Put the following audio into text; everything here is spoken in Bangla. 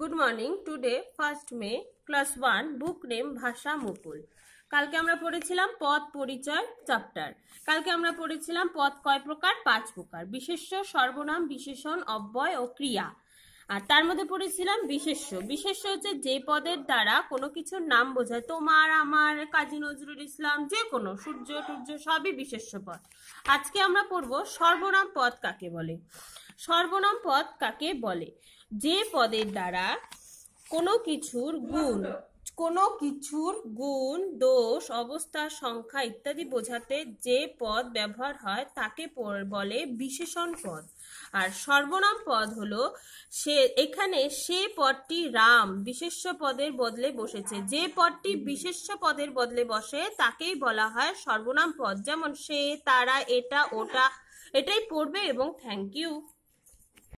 good morning today first May class one book 1 ভাষা মুকুল কালকে আমরা পড়েছিলাম পদ পরিচয় চ্যাপ্টার কালকে আমরা পড়েছিলাম পদ কয় প্রকার পাঁচ প্রকার বিশেষ্য সর্বনাম বিশেষণ অব্যয় ও ক্রিয়া আর তার মধ্যে পড়েছিলাম বিশেষ্য বিশেষ্য হচ্ছে যে পদের দ্বারা কোনো কিছুর নাম বোঝায় তোমার আমার কাজী নজরুল ইসলাম যে কোনো সূর্য টূর্য সবই বিশেষ্য পদ আজকে আমরা পড়ব সর্বনাম পদ কাকে বলে সর্বনাম পদ কাকে বলে যে পদের দ্বারা কোনো কিছুর গুণ কোনো কিছুর গুণ দোষ অবস্থা সংখ্যা ইত্যাদি বোঝাতে যে পদ ব্যবহার হয় তাকে বলে বিশেষণ পদ আর সর্বনাম পদ হলো সে এখানে সে পদটি রাম বিশেষ্য পদের বদলে বসেছে যে পদটি বিশেষ্য পদের বদলে বসে তাকেই বলা হয় সর্বনাম পদ যেমন সে তারা এটা ওটা এটাই পড়বে এবং থ্যাংক ইউ